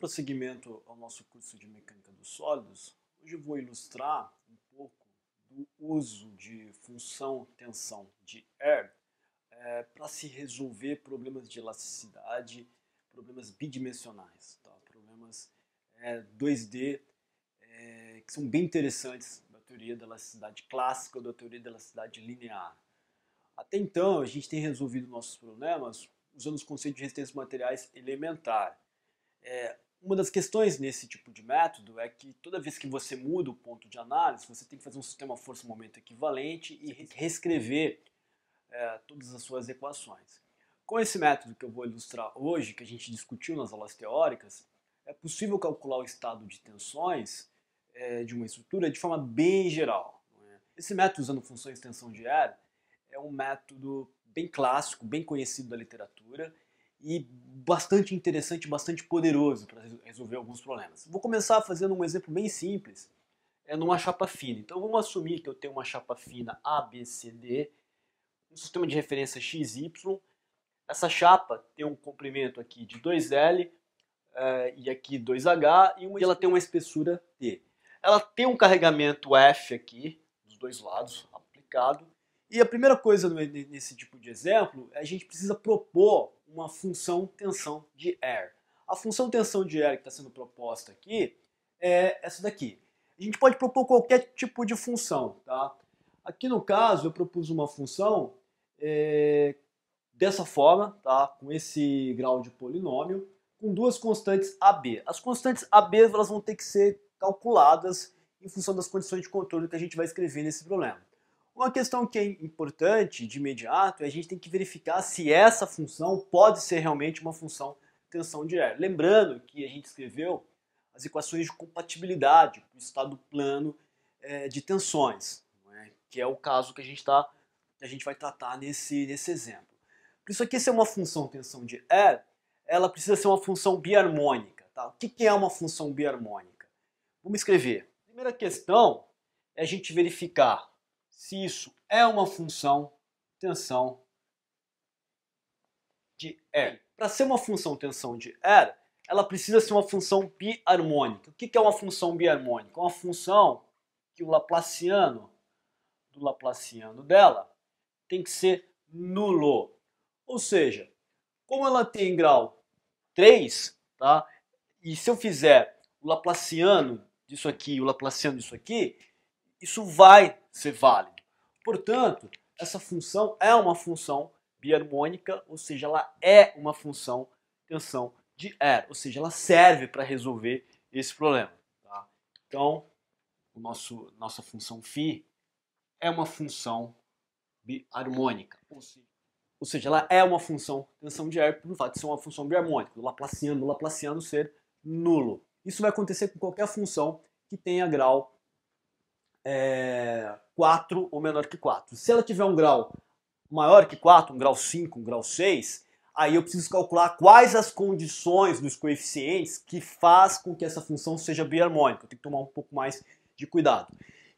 prosseguimento ao nosso curso de mecânica dos sólidos, hoje vou ilustrar um pouco do uso de função tensão de Air é, eh, para se resolver problemas de elasticidade, problemas bidimensionais, tá? problemas é, 2D é, que são bem interessantes da teoria da elasticidade clássica ou da teoria da elasticidade linear. Até então, a gente tem resolvido nossos problemas usando os conceitos de resistência de materiais elementar. É, uma das questões nesse tipo de método é que toda vez que você muda o ponto de análise, você tem que fazer um sistema força-momento equivalente e reescrever é, todas as suas equações. Com esse método que eu vou ilustrar hoje, que a gente discutiu nas aulas teóricas, é possível calcular o estado de tensões é, de uma estrutura de forma bem geral. É? Esse método usando funções de tensão de R é um método bem clássico, bem conhecido da literatura e bastante interessante, bastante poderoso para resolver alguns problemas. Vou começar fazendo um exemplo bem simples, é numa chapa fina. Então vamos assumir que eu tenho uma chapa fina ABCD, um sistema de referência X, Y. Essa chapa tem um comprimento aqui de 2L eh, e aqui 2H e, uma, e ela tem uma espessura T. Ela tem um carregamento F aqui, dos dois lados, aplicado. E a primeira coisa nesse tipo de exemplo é a gente precisa propor uma função tensão de air. A função tensão de air que está sendo proposta aqui é essa daqui. A gente pode propor qualquer tipo de função. Tá? Aqui no caso eu propus uma função é, dessa forma, tá? com esse grau de polinômio, com duas constantes AB. As constantes AB elas vão ter que ser calculadas em função das condições de controle que a gente vai escrever nesse problema. Uma questão que é importante de imediato é a gente tem que verificar se essa função pode ser realmente uma função tensão direta. Lembrando que a gente escreveu as equações de compatibilidade com o estado plano é, de tensões, é? que é o caso que a gente, tá, que a gente vai tratar nesse, nesse exemplo. Por isso aqui, ser é uma função tensão de E, é, ela precisa ser uma função biharmônica. Tá? O que, que é uma função biharmônica? Vamos escrever. Primeira questão é a gente verificar se isso é uma função tensão de R. Para ser uma função tensão de R, ela precisa ser uma função biharmônica. O que é uma função biharmônica? Uma função que o Laplaciano, do Laplaciano dela, tem que ser nulo. Ou seja, como ela tem grau 3, tá? e se eu fizer o Laplaciano disso aqui e o Laplaciano disso aqui, isso vai ser válido. Portanto, essa função é uma função biharmônica, ou seja, ela é uma função tensão de R, ou seja, ela serve para resolver esse problema. Tá? Então, o nosso, nossa função φ é uma função biharmônica, ou seja, ou seja, ela é uma função tensão de R por fato de ser uma função biharmônica, do Laplaciano, do Laplaciano ser nulo. Isso vai acontecer com qualquer função que tenha grau é, 4 ou menor que 4. Se ela tiver um grau maior que 4, um grau 5, um grau 6, aí eu preciso calcular quais as condições dos coeficientes que faz com que essa função seja biharmônica. Eu tenho que tomar um pouco mais de cuidado.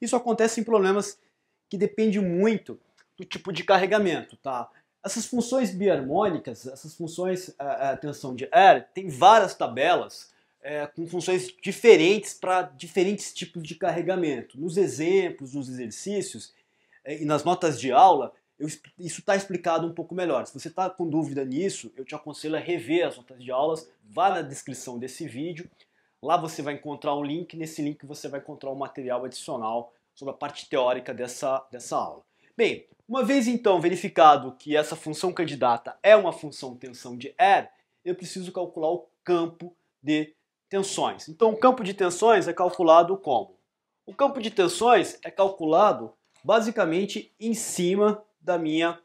Isso acontece em problemas que dependem muito do tipo de carregamento, tá? Essas funções biharmônicas, essas funções a, é, é, tensão de R, tem várias tabelas é, com funções diferentes para diferentes tipos de carregamento. Nos exemplos, nos exercícios é, e nas notas de aula, eu, isso está explicado um pouco melhor. Se você está com dúvida nisso, eu te aconselho a rever as notas de aulas, vá na descrição desse vídeo. Lá você vai encontrar um link, nesse link você vai encontrar um material adicional sobre a parte teórica dessa, dessa aula. Bem, uma vez então verificado que essa função candidata é uma função tensão de R, eu preciso calcular o campo de tensões. Então, o campo de tensões é calculado como? O campo de tensões é calculado basicamente em cima da minha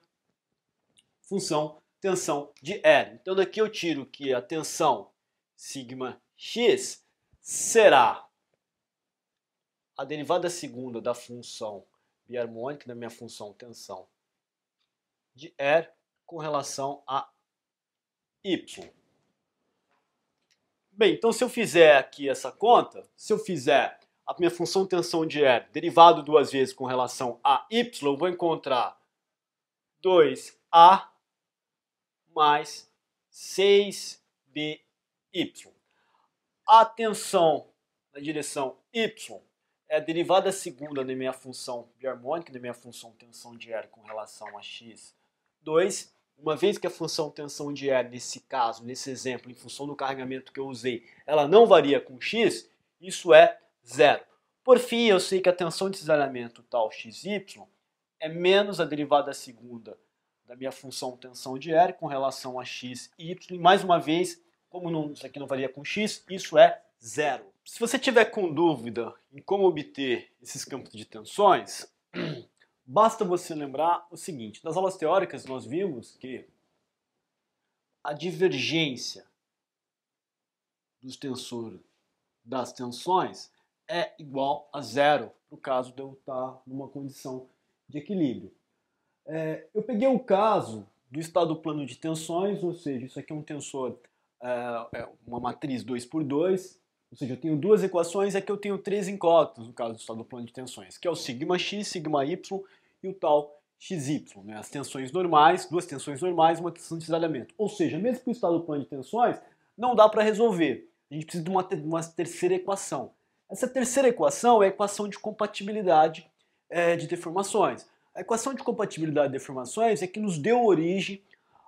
função tensão de L. Então, daqui eu tiro que a tensão sigma x será a derivada segunda da função biharmônica, da minha função tensão de R, com relação a y. Bem, então se eu fizer aqui essa conta, se eu fizer a minha função tensão de E derivado duas vezes com relação a y, eu vou encontrar 2a mais 6by. A tensão na direção y é derivada segunda da minha função biharmônica, da minha função tensão de R com relação a x2, uma vez que a função tensão de E, nesse caso, nesse exemplo, em função do carregamento que eu usei, ela não varia com x, isso é zero. Por fim, eu sei que a tensão de cisalhamento tal xy é menos a derivada segunda da minha função tensão de R com relação a x e y. Mais uma vez, como não, isso aqui não varia com x, isso é zero. Se você tiver com dúvida em como obter esses campos de tensões, Basta você lembrar o seguinte: nas aulas teóricas nós vimos que a divergência dos tensores das tensões é igual a zero no caso de eu estar numa condição de equilíbrio. É, eu peguei o caso do estado plano de tensões, ou seja, isso aqui é um tensor, é, é uma matriz 2 por 2 ou seja, eu tenho duas equações, aqui é eu tenho três incógnitas, no caso do estado do plano de tensões, que é o sigma x, sigma y e o tal xy. Né? As tensões normais, duas tensões normais, uma tensão de cisalhamento Ou seja, mesmo que o estado do plano de tensões, não dá para resolver. A gente precisa de uma, uma, terceira equação. Essa terceira equação é a equação de compatibilidade é, de deformações. A equação de compatibilidade de deformações é que nos deu origem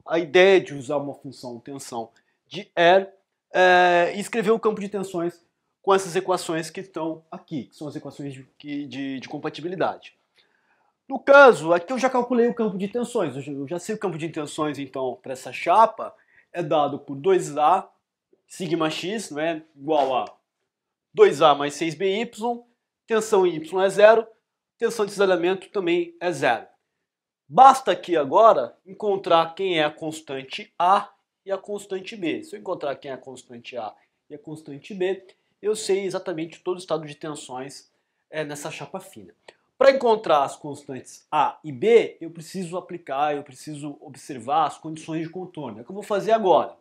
à ideia de usar uma função tensão de R é, e escrever o campo de tensões com essas equações que estão aqui, que são as equações de, de, de compatibilidade. No caso, aqui eu já calculei o campo de tensões, eu já, sei o campo de tensões, então, para essa chapa, é dado por 2A, sigma x, não é, igual a 2A mais 6BY, tensão em Y é zero, tensão de cisalhamento também é zero. Basta aqui agora encontrar quem é a constante A e a constante B. Se eu encontrar quem é a constante A e a constante B, eu sei exatamente todo o estado de tensões é, nessa chapa fina. Para encontrar as constantes A e B, eu preciso aplicar, eu preciso observar as condições de contorno. É o que eu vou fazer agora.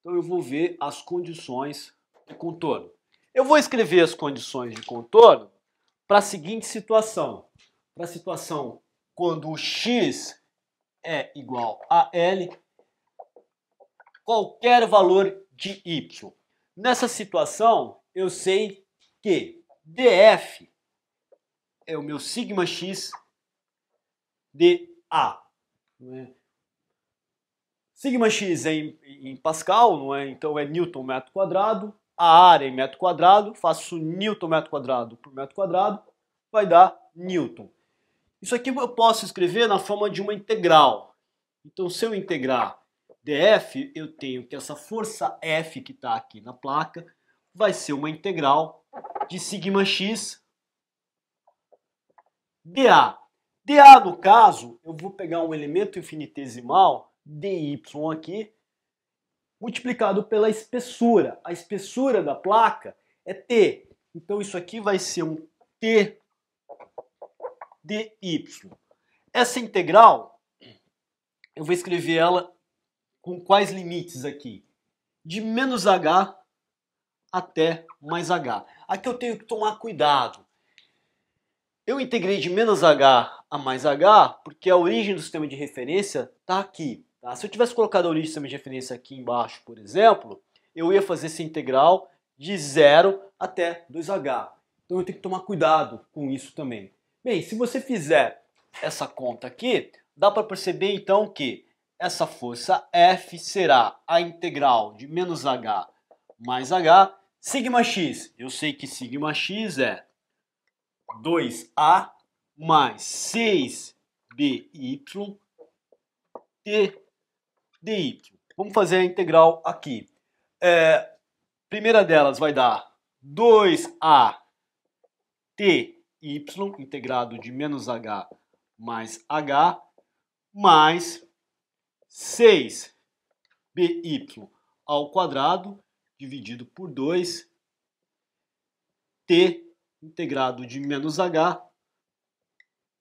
Então eu vou ver as condições de contorno. Eu vou escrever as condições de contorno para a seguinte situação. Para a situação quando o x é igual a L qualquer valor de y. Nessa situação, eu sei que df é o meu sigma x de A. É? Sigma x é em, em, Pascal, não é? então é Newton metro quadrado. A área em é metro quadrado, faço Newton metro quadrado por metro quadrado, vai dar Newton. Isso aqui eu posso escrever na forma de uma integral. Então, se eu integrar df, eu tenho que essa força F que está aqui na placa vai ser uma integral de sigma x dA. dA, no caso, eu vou pegar um elemento infinitesimal, dy aqui, multiplicado pela espessura. A espessura da placa é T. Então isso aqui vai ser um T dy. Essa integral, eu vou escrever ela com quais limites aqui? De menos H até mais H. Aqui eu tenho que tomar cuidado. Eu integrei de menos H a mais H porque a origem do sistema de referência está aqui. Tá? Se eu tivesse colocado a origem do sistema de referência aqui embaixo, por exemplo, eu ia fazer essa integral de zero até 2H. Então eu tenho que tomar cuidado com isso também. Bem, se você fizer essa conta aqui, dá para perceber então que essa força F será a integral de menos H mais H, sigma x. Eu sei que sigma x é 2A mais 6BY T dy. Vamos fazer a integral aqui. É, primeira delas vai dar 2A TY integrado de menos H mais H mais 6by ao quadrado dividido por 2 t integrado de menos h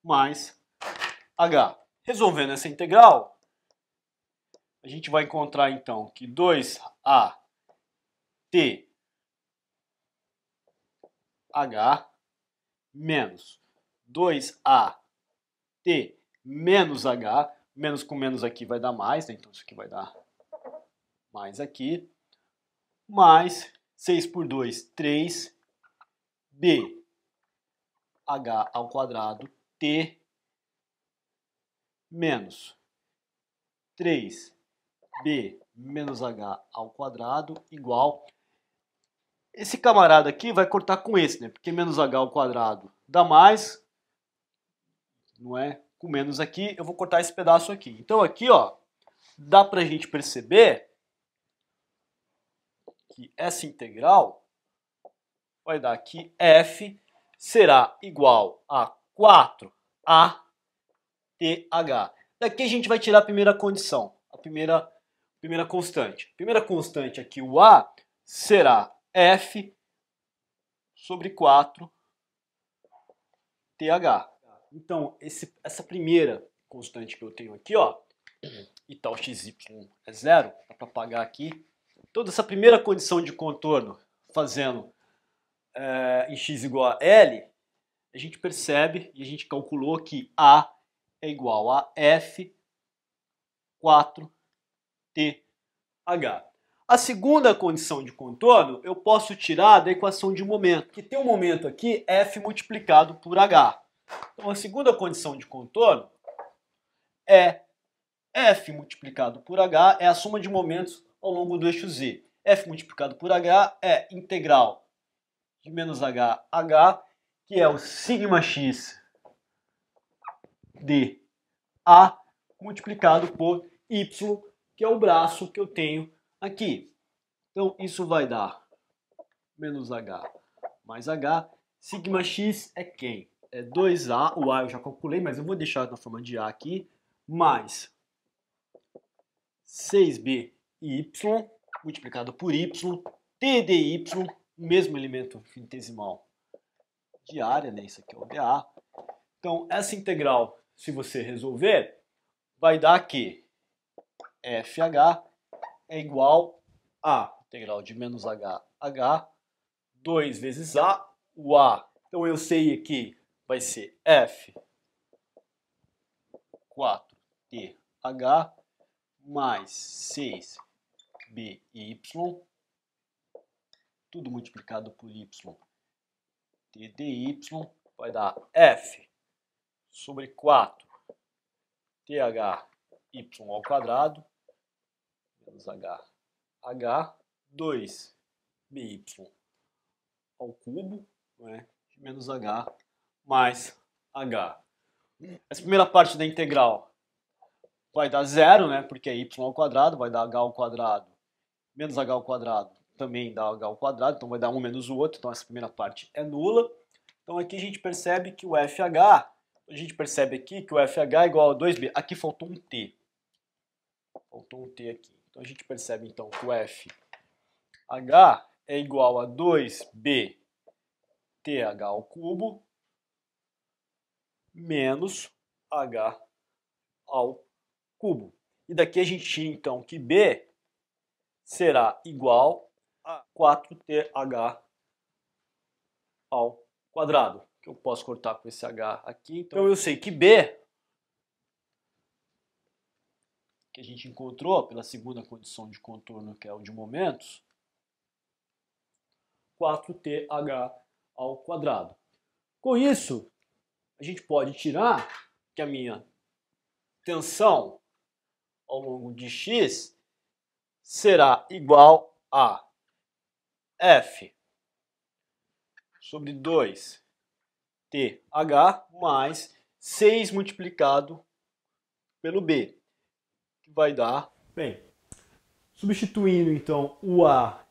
mais h. Resolvendo essa integral, a gente vai encontrar então que 2a t h menos 2a t menos h Menos com menos aqui vai dar mais, né? então isso aqui vai dar mais aqui. Mais 6 por 2, 3. B. H ao quadrado. T. Menos 3. B menos H ao quadrado igual. Esse camarada aqui vai cortar com esse, né? Porque menos H ao quadrado dá mais, não é? com menos aqui, eu vou cortar esse pedaço aqui. Então aqui, ó, dá para a gente perceber que essa integral vai dar que f será igual a 4a th. Daqui a gente vai tirar a primeira condição, a primeira, primeira constante. A primeira constante aqui, o a, será f sobre 4 th. Então, esse, essa primeira constante que eu tenho aqui, ó, e tal xy é zero, dá para apagar aqui. Toda essa primeira condição de contorno fazendo é, em x igual a L, a gente percebe e a gente calculou que A é igual a F4TH. A segunda condição de contorno eu posso tirar da equação de momento, que tem um momento aqui F multiplicado por H. Então, a segunda condição de contorno é F multiplicado por H é a soma de momentos ao longo do eixo Z. F multiplicado por H é integral de menos H, H, que é o sigma x de A multiplicado por Y, que é o braço que eu tenho aqui. Então, isso vai dar menos H mais H. Sigma x é quem? é 2A, o A eu já calculei, mas eu vou deixar na forma de A aqui, mais 6B e Y, multiplicado por Y, TDY, mesmo elemento infinitesimal de área, né? isso aqui é o DA. Então, essa integral, se você resolver, vai dar que FH é igual a integral de menos h, h, 2 vezes a, o a. Então eu sei que vai ser F 4TH mais 6BY, tudo multiplicado por Y, TDY vai dar F sobre 4 THY ao quadrado menos HH, 2 BY ao cubo, né, menos H mais h. Essa primeira parte da integral vai dar zero, né? Porque é y ao quadrado, vai dar h ao quadrado menos h ao quadrado também dá h ao quadrado, então vai dar um menos o outro, então essa primeira parte é nula. Então aqui a gente percebe que o fh, a gente percebe aqui que o fh é igual a 2b. Aqui faltou um t. Faltou um t aqui. Então a gente percebe então que o fh é igual a 2b th ao cubo menos h ao cubo. E daqui a gente tira então que b será igual a 4th ao quadrado, que eu posso cortar com esse h aqui. Então eu sei que b que a gente encontrou pela segunda condição de contorno, que é o de momentos, 4th ao quadrado. Com isso, a gente pode tirar que a minha tensão ao longo de x será igual a f sobre 2 th mais 6 multiplicado pelo b, que vai dar, bem, substituindo então o a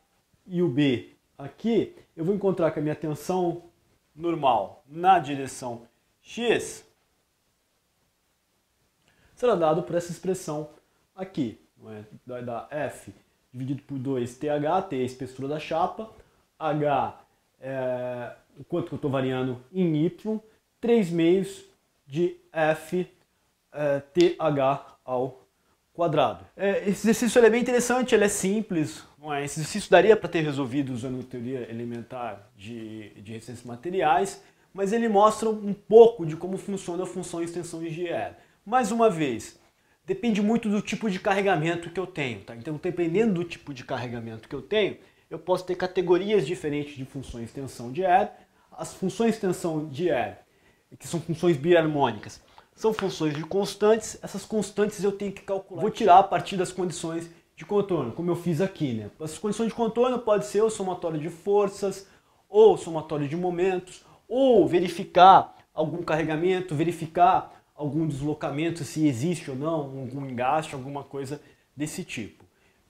e o b aqui, eu vou encontrar que a minha tensão normal na direção x será dado por essa expressão aqui, é? da f dividido por 2th, t é a espessura da chapa, h é o quanto que eu estou variando em y, 3 meios de f é, th ao quadrado. É, esse exercício é bem interessante, ele é simples. Não é? Esse exercício daria para ter resolvido usando teoria elementar de, de resistência materiais mas ele mostra um pouco de como funciona a função extensão de GE. Mais uma vez, depende muito do tipo de carregamento que eu tenho. Tá? Então, dependendo do tipo de carregamento que eu tenho, eu posso ter categorias diferentes de funções extensão de R. As funções extensão de R, que são funções biharmônicas, são funções de constantes. Essas constantes eu tenho que calcular. Vou tirar a partir das condições de contorno, como eu fiz aqui. Né? As condições de contorno podem ser o somatório de forças, ou somatório de momentos, ou verificar algum carregamento, verificar algum deslocamento, se existe ou não, algum engaste, alguma coisa desse tipo.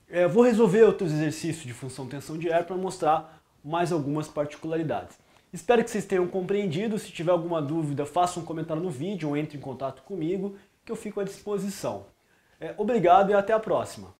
É, vou resolver outros exercícios de função tensão de ar para mostrar mais algumas particularidades. Espero que vocês tenham compreendido. Se tiver alguma dúvida, faça um comentário no vídeo ou entre em contato comigo, que eu fico à disposição. É, obrigado e até a próxima!